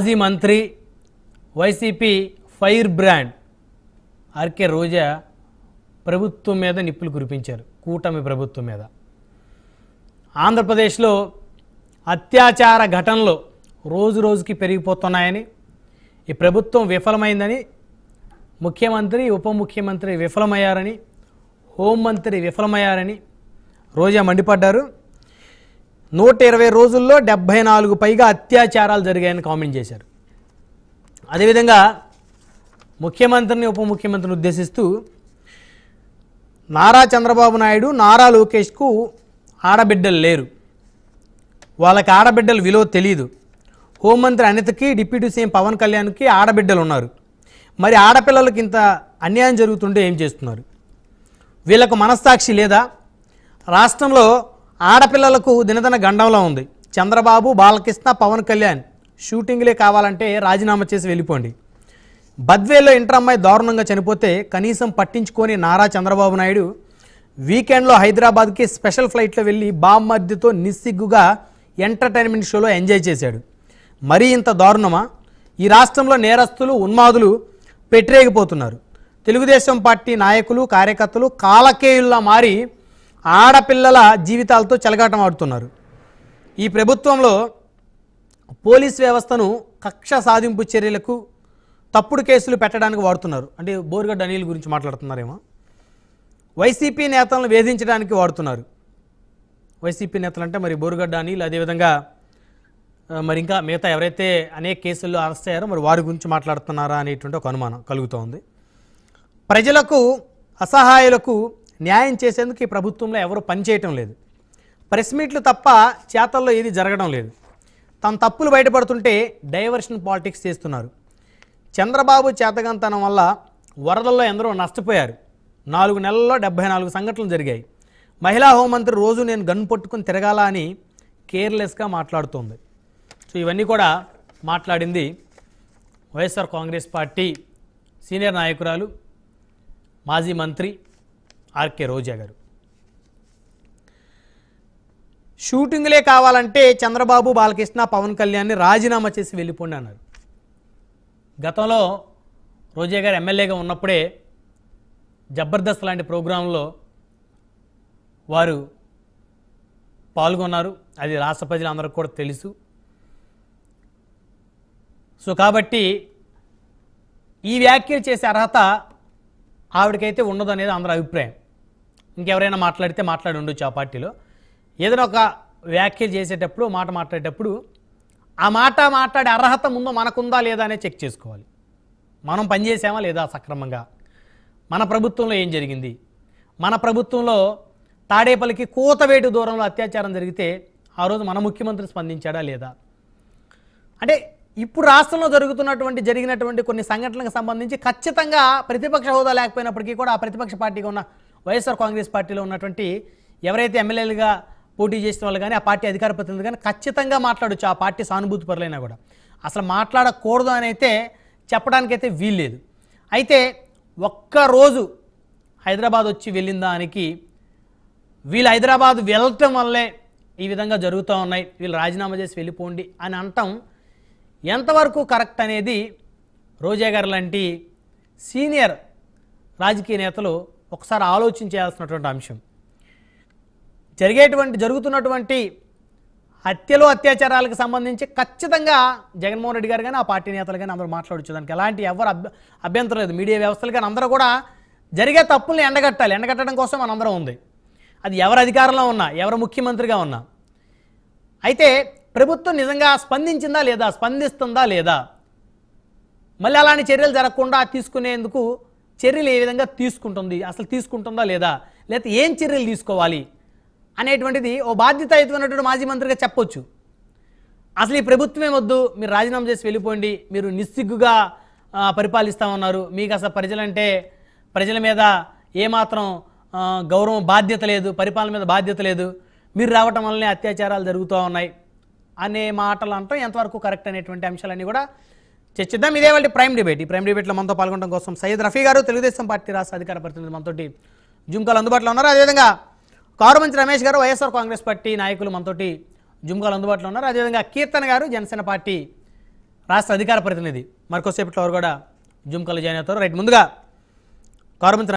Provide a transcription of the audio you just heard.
మాజీ మంత్రి YCP fire brand RK Roja ప్రభుత్వం మీద నిప్పులు కురిపించారు కూటమి ప్రభుత్వం మీద ఆంధ్రప్రదేశ్లో అత్యాచార ఘటనలు రోజు రోజుకి పెరిగిపోతున్నాయని ఈ ప్రభుత్వం విఫలమైందని ముఖ్యమంత్రి ఉప ముఖ్యమంత్రి విఫలమయ్యారని హోంమంత్రి విఫలమయ్యారని రోజా మండిపడ్డారు నూట ఇరవై రోజుల్లో డెబ్భై నాలుగు పైగా అత్యాచారాలు జరిగాయని కామెంట్ చేశారు అదేవిధంగా ముఖ్యమంత్రిని ఉప ముఖ్యమంత్రిని ఉద్దేశిస్తూ నారా చంద్రబాబు నాయుడు నారా లోకేష్కు ఆడబిడ్డలు లేరు వాళ్ళకి ఆడబిడ్డలు విలువ తెలియదు హోంమంత్రి అనితకి డిప్యూటీ సీఎం పవన్ కళ్యాణ్కి ఆడబిడ్డలు ఉన్నారు మరి ఆడపిల్లలకి ఇంత అన్యాయం జరుగుతుంటే ఏం చేస్తున్నారు వీళ్ళకు మనస్సాక్షి లేదా రాష్ట్రంలో ఆడపిల్లలకు దినదిన గండంలో ఉంది చంద్రబాబు బాలకృష్ణ పవన్ కళ్యాణ్ షూటింగ్లే కావాలంటే రాజీనామా చేసి వెళ్ళిపోండి బద్వేలో ఇంటర్ అమ్మాయి దారుణంగా చనిపోతే కనీసం పట్టించుకొని నారా చంద్రబాబు నాయుడు వీకెండ్లో హైదరాబాద్కి స్పెషల్ ఫ్లైట్లో వెళ్ళి మధ్యతో నిస్సిగ్గుగా ఎంటర్టైన్మెంట్ షోలో ఎంజాయ్ చేశాడు మరీ ఇంత దారుణమా ఈ రాష్ట్రంలో నేరస్తులు ఉన్మాదులు పెట్టరేగిపోతున్నారు తెలుగుదేశం పార్టీ నాయకులు కార్యకర్తలు కాలకేయుల్లా మారి ఆడపిల్లల జీవితాలతో చెలగాటం ఆడుతున్నారు ఈ ప్రభుత్వంలో పోలీస్ వ్యవస్థను కక్ష సాధింపు చర్యలకు తప్పుడు కేసులు పెట్టడానికి వాడుతున్నారు అంటే బోర్గడ్ అనిల్ గురించి మాట్లాడుతున్నారేమో వైసీపీ నేతలను వేధించడానికి వాడుతున్నారు వైసీపీ నేతలు అంటే మరి బోరుగడ్డ అనిల్ అదేవిధంగా మరి ఇంకా మిగతా ఎవరైతే అనేక కేసుల్లో అరెస్ట్ అయ్యారో మరి వారి గురించి మాట్లాడుతున్నారా అనేటువంటి ఒక అనుమానం కలుగుతోంది ప్రజలకు అసహాయులకు న్యాయం చేసేందుకు ఈ ప్రభుత్వంలో ఎవరు పనిచేయటం లేదు ప్రెస్ మీట్లు తప్ప చేతల్లో ఏది జరగడం లేదు తన తప్పులు బయటపడుతుంటే డైవర్షన్ పాలిటిక్స్ చేస్తున్నారు చంద్రబాబు చేతగంతనం వల్ల వరదల్లో ఎందరో నష్టపోయారు నాలుగు నెలల్లో డెబ్బై నాలుగు సంఘటనలు జరిగాయి మహిళా హోంమంత్రి రోజు నేను గన్ పట్టుకుని తిరగాల అని కేర్లెస్గా మాట్లాడుతోంది సో ఇవన్నీ కూడా మాట్లాడింది వైఎస్ఆర్ కాంగ్రెస్ పార్టీ సీనియర్ నాయకురాలు మాజీ మంత్రి ఆర్కే రోజా గారు షూటింగ్లే కావాలంటే చంద్రబాబు బాలకృష్ణ పవన్ కళ్యాణ్ని రాజీనామా చేసి వెళ్ళిపోండి అన్నారు గతంలో రోజా గారు ఎమ్మెల్యేగా ఉన్నప్పుడే జబర్దస్త్ లాంటి ప్రోగ్రాంలో వారు పాల్గొన్నారు అది రాష్ట్ర ప్రజలందరికీ కూడా తెలుసు సో కాబట్టి ఈ వ్యాఖ్యలు చేసే అర్హత ఆవిడకైతే ఉండదు అనేది అందరి అభిప్రాయం ఇంకెవరైనా మాట్లాడితే మాట్లాడి ఉండొచ్చు ఆ పార్టీలో ఏదైనా ఒక వ్యాఖ్యలు చేసేటప్పుడు మాట మాట్లాడేటప్పుడు ఆ మాట మాట్లాడే అర్హత ముందు మనకుందా లేదా అనే చెక్ చేసుకోవాలి మనం పనిచేసామా లేదా సక్రమంగా మన ప్రభుత్వంలో ఏం జరిగింది మన ప్రభుత్వంలో తాడేపల్లికి కూతవేటు దూరంలో అత్యాచారం జరిగితే ఆ రోజు మన ముఖ్యమంత్రి స్పందించాడా లేదా అంటే ఇప్పుడు రాష్ట్రంలో జరుగుతున్నటువంటి జరిగినటువంటి కొన్ని సంఘటనలకు సంబంధించి ఖచ్చితంగా ప్రతిపక్ష హోదా లేకపోయినప్పటికీ కూడా ఆ ప్రతిపక్ష పార్టీకి ఉన్న వైఎస్ఆర్ కాంగ్రెస్ పార్టీలో ఉన్నటువంటి ఎవరైతే ఎమ్మెల్యేలుగా పోటీ చేసిన వాళ్ళు కానీ ఆ పార్టీ అధికార ప్రతినిధులు కానీ ఖచ్చితంగా మాట్లాడచ్చు ఆ పార్టీ సానుభూతి పరులైనా కూడా అసలు మాట్లాడకూడదు అని అయితే చెప్పడానికైతే వీల్లేదు అయితే ఒక్కరోజు హైదరాబాద్ వచ్చి వెళ్ళిన దానికి వీళ్ళు హైదరాబాద్ వెళ్ళటం వల్లే ఈ విధంగా జరుగుతూ ఉన్నాయి వీళ్ళు రాజీనామా చేసి వెళ్ళిపోండి అని అంటాం ఎంతవరకు కరెక్ట్ అనేది రోజా గారు లాంటి సీనియర్ రాజకీయ నేతలు ఒకసారి ఆలోచించాల్సినటువంటి అంశం జరిగేటువంటి జరుగుతున్నటువంటి హత్యలు అత్యాచారాలకు సంబంధించి ఖచ్చితంగా జగన్మోహన్ రెడ్డి గారు కానీ ఆ పార్టీ నేతలు కానీ అందరూ మాట్లాడచ్చు దానికి ఎలాంటి ఎవరు అభ్య అభ్యంతరం లేదు మీడియా వ్యవస్థలు కానీ అందరూ కూడా జరిగే తప్పుల్ని ఎండగట్టాలి ఎండగట్టడం కోసం మనందరం ఉంది అది ఎవరు అధికారంలో ఉన్నా ఎవరు ముఖ్యమంత్రిగా ఉన్నా అయితే ప్రభుత్వం నిజంగా స్పందించిందా లేదా స్పందిస్తుందా లేదా మళ్ళీ అలాంటి చర్యలు జరగకుండా తీసుకునేందుకు చర్యలు ఏ విధంగా తీసుకుంటుంది అసలు తీసుకుంటుందా లేదా లేకపోతే ఏం చర్యలు తీసుకోవాలి అనేటువంటిది ఓ బాధ్యతాయుతమైనటువంటి మాజీ మంత్రిగా చెప్పొచ్చు అసలు ఈ ప్రభుత్వమే వద్దు మీరు రాజీనామా చేసి వెళ్ళిపోండి మీరు నిస్సిగ్గుగా పరిపాలిస్తామన్నారు మీకు అసలు ప్రజలంటే ప్రజల మీద ఏమాత్రం గౌరవం బాధ్యత లేదు పరిపాలన మీద బాధ్యత లేదు మీరు రావటం వల్లనే అత్యాచారాలు జరుగుతూ ఉన్నాయి అనే మాటలు అంటాం ఎంతవరకు కరెక్ట్ అనేటువంటి అంశాలన్నీ కూడా చర్చిద్దాం ఇదే వాళ్ళ ప్రైమ్ డిబేట్ ఈ ప్రైమ్ డిబేట్లో మనతో పాల్గొనడం కోసం సయ్యద్ రఫీ గారు తెలుగుదేశం పార్టీ రాష్ట్ర అధికార ప్రతినిధి మనతో జుంకాలు అందుబాటులో ఉన్నారు అదేవిధంగా కారుమంచి రమేష్ గారు వైఎస్ఆర్ కాంగ్రెస్ పార్టీ నాయకులు మనతో జుంకాలు అందుబాటులో ఉన్నారు అదేవిధంగా కీర్తన్ గారు జనసేన పార్టీ రాష్ట్ర అధికార ప్రతినిధి మరికొసేపట్లో వారు కూడా జుంకాలు జాయిన్ అవుతారు రైట్ ముందుగా కారుమంచి